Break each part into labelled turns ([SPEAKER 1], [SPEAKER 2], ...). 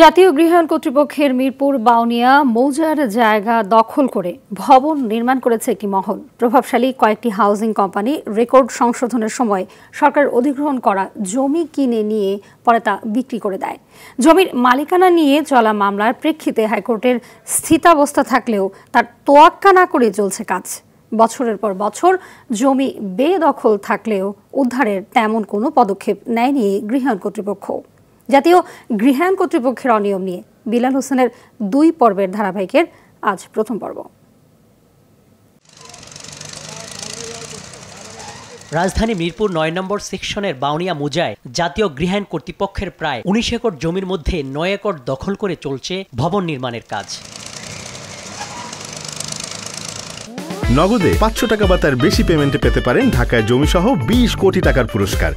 [SPEAKER 1] জাতীয় গৃহায়ণ কর্তৃপক্ষের মিরপুর বাউনিয়া মৌজার জায়গা দখল করে ভবন নির্মাণ করেছে একটি মহল প্রভাবশালী কয়েকটি হাউজিং কোম্পানি রেকর্ড সংশোধনের সময় সরকার অধিগ্রহণ করা জমি কিনে নিয়ে পরে তা বিক্রি করে দেয় জমির মালিকানা নিয়ে চলা মামলার প্রেক্ষিতে হাইকোর্টের স্থিতাবস্থা থাকলেও তার তোয়াক্কা না করে চলছে কাজ বছরের পর বছর জমি বেদখল থাকলেও উদ্ধারের তেমন কোনো পদক্ষেপ নেয়নি গৃহায়ণ কর্তৃপক্ষ জাতীয় গৃহায়ণ কর্তৃপক্ষের অনিয়ম নিয়ে বিলাল হোসেনের দুই পর্বের ধারাবাহিকের আজ প্রথম পর্ব রাজধানী মিরপুর নয় নম্বর সেকশনের বাউনিয়া মোজায় জাতীয় গৃহায়ণ কর্তৃপক্ষের প্রায় উনিশ একর জমির মধ্যে নয় একর দখল করে চলছে ভবন নির্মাণের কাজ নগদে পাঁচশো টাকা বা তার বেশি পেমেন্টে পেতে পারেন ঢাকায় জমিসহ বিশ কোটি টাকার পুরস্কার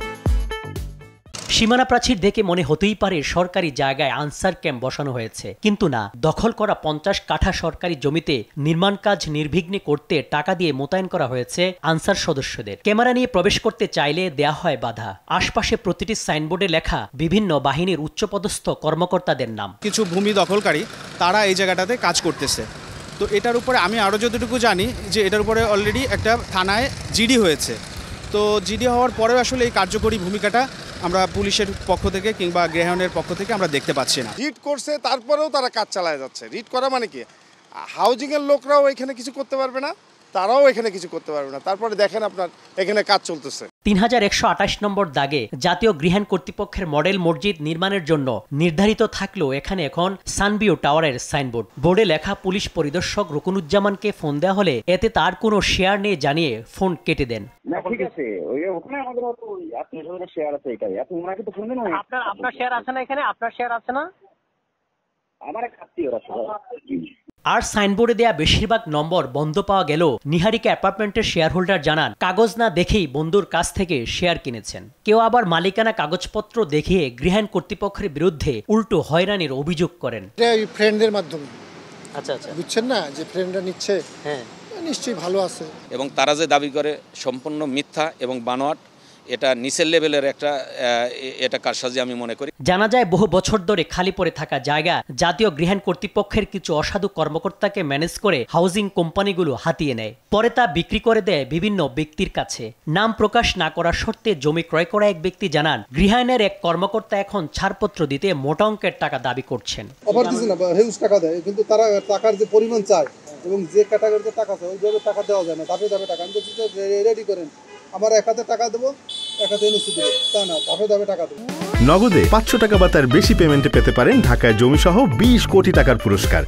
[SPEAKER 1] সীমানা প্রাচীর দেখে মনে হতেই পারে সরকারি জায়গায় আনসার ক্যাম্প বসানো হয়েছে কিন্তু না দখল করা পঞ্চাশ কাঠা সরকারি জমিতে নির্মাণ কাজ নির্বিঘ্নে করতে টাকা দিয়ে মোতায়েন করা হয়েছে আনসার সদস্যদের ক্যামেরা নিয়ে প্রবেশ করতে চাইলে দেয়া হয় বাধা আশপাশে প্রতিটি সাইনবোর্ডে লেখা বিভিন্ন বাহিনীর উচ্চপদস্থ কর্মকর্তাদের নাম কিছু ভূমি দখলকারী তারা এই জায়গাটাতে কাজ করতেছে তো এটার উপরে আমি আরও যতটুকু জানি যে এটার উপরে অলরেডি একটা থানায় জিডি হয়েছে তো জিডি হওয়ার পরেও আসলে এই কার্যকরী ভূমিকাটা আমরা পুলিশের পক্ষ থেকে কিংবা গ্রেহাউন্ডের পক্ষ থেকে আমরা দেখতে পাচ্ছি না রিট করছে তারপরেও তারা কাজ চালায় যাচ্ছে রিট করা মানে কি হাউজিংয়ের লোকরাও এখানে কিছু করতে পারবে না তারাও এখানে কিছু করতে পারবে না তারপরে দেখেন আপনার এখানে কাজ চলতেছে তিন নম্বর দাগে জাতীয় গৃহায়ণ কর্তৃপক্ষের মডেল মসজিদ নির্মাণের জন্য নির্ধারিত থাকলেও এখানে এখন সানবিও টাওয়ারের সাইনবোর্ড বোর্ডে লেখা পুলিশ পরিদর্শক রুকুনুজ্জামানকে ফোন দেওয়া হলে এতে তার কোনো শেয়ার নেই জানিয়ে ফোন কেটে দেন আপনার শেয়ার আছে না এখানে আপনার শেয়ার আছে না আমার এক আত্মীয় আর সাইনবোর্ডে দেয়া বেশিরভাগ নম্বর বন্ধ পাওয়া গেল নিহারিকা অ্যাপার্টমেন্টের শেয়ার হোল্ডার জানান কাগজ না দেখেই বন্ধুর কাছ থেকে শেয়ার কিনেছেন কেউ আবার মালিকানা কাগজপত্র দেখিয়ে গৃহায়ণ কর্তৃপক্ষের বিরুদ্ধে উল্টো হয়রানির অভিযোগ করেন ফ্রেন্ডের মাধ্যমে আচ্ছা আচ্ছা বুঝছেন না যে ফ্রেন্ডরা নিচ্ছে হ্যাঁ নিশ্চয়ই ভালো আছে এবং তারা যে দাবি করে সম্পূর্ণ মিথ্যা এবং বানোয়াট এটা নিচের লেভেলের একটা এটা কারসাজি আমি মনে করি জানা যায় বহু বছর ধরে খালি পড়ে থাকা জায়গা জাতীয় গৃহায়ণ কর্তৃপক্ষের কিছু অসাধু কর্মকর্তাকে ম্যানেজ করে হাউজিং কোম্পানিগুলো হাতিয়ে নেয় পরে তা বিক্রি করে দেয় বিভিন্ন ব্যক্তির কাছে নাম প্রকাশ না করার শর্তে জমি ক্রয় করা এক ব্যক্তি জানান গৃহায়নের এক কর্মকর্তা এখন ছাড়পত্র দিতে মোটা অঙ্কের টাকা দাবি করছেন টাকা দেয় কিন্তু তারা টাকার যে পরিমাণ চায় এবং যে ক্যাটাগরিতে টাকা চায় ওইভাবে টাকা দেওয়া যায় না ধাপে ধাপে টাকা আমি রেডি করেন আমার এক হাতে টাকা দেবো নগদে পাঁচশো টাকা বা তার বেশি পেমেন্টে পেতে পারেন ঢাকায় জমিসহ বিশ কোটি টাকার পুরস্কার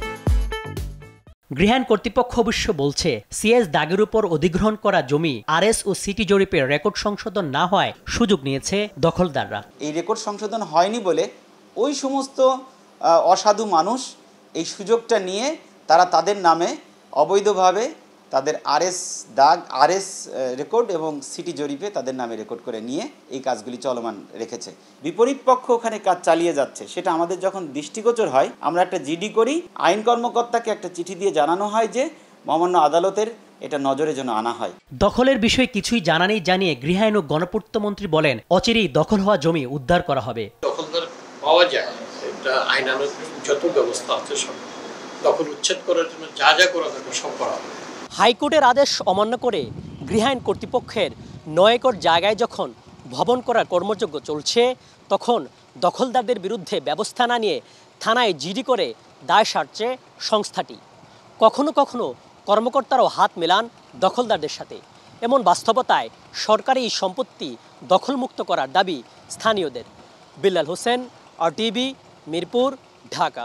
[SPEAKER 1] গৃহায়ণ কর্তৃপক্ষ অবশ্য বলছে সিএস দাগের উপর অধিগ্রহণ করা জমি আরএস ও সিটি জরিপের রেকর্ড সংশোধন না হয় সুযোগ নিয়েছে দখলদাররা এই রেকর্ড সংশোধন হয়নি বলে ওই সমস্ত অসাধু মানুষ এই সুযোগটা নিয়ে তারা তাদের নামে অবৈধভাবে তাদের আরএস দাগ আরএস রেকর্ড এবং সিটি জরিপে তাদের নামে রেকর্ড করে নিয়ে এই কাজগুলি চলমান রেখেছে বিপরীত পক্ষ ওখানে কাজ চালিয়ে যাচ্ছে সেটা আমাদের যখন দৃষ্টিগোচর হয় আমরা একটা জিডি করি আইন কর্মকর্তাকে একটা চিঠি দিয়ে জানানো হয় যে মহামান্য আদালতের এটা নজরে যেন আনা হয় দখলের বিষয়ে কিছুই জানা নেই জানিয়ে গৃহায়ণ ও গণপূর্ত মন্ত্রী বলেন অচিরেই দখল হওয়া জমি উদ্ধার করা হবে দখলদার পাওয়া যায় এটা আইনানুগ যত ব্যবস্থা আছে সব দখল উচ্ছেদ করার জন্য যা যা করা দরকার সব করা হবে হাইকোর্টের আদেশ অমান্য করে গৃহায়ণ কর্তৃপক্ষের নয় একর জায়গায় যখন ভবন করার কর্মযজ্ঞ চলছে তখন দখলদারদের বিরুদ্ধে ব্যবস্থা না নিয়ে থানায় জিডি করে দায় সারছে সংস্থাটি কখনো কখনো কর্মকর্তারাও হাত মেলান দখলদারদের সাথে এমন বাস্তবতায় সরকারি সম্পত্তি দখলমুক্ত করার দাবি স্থানীয়দের বিল্লাল হোসেন আর টিভি মিরপুর ঢাকা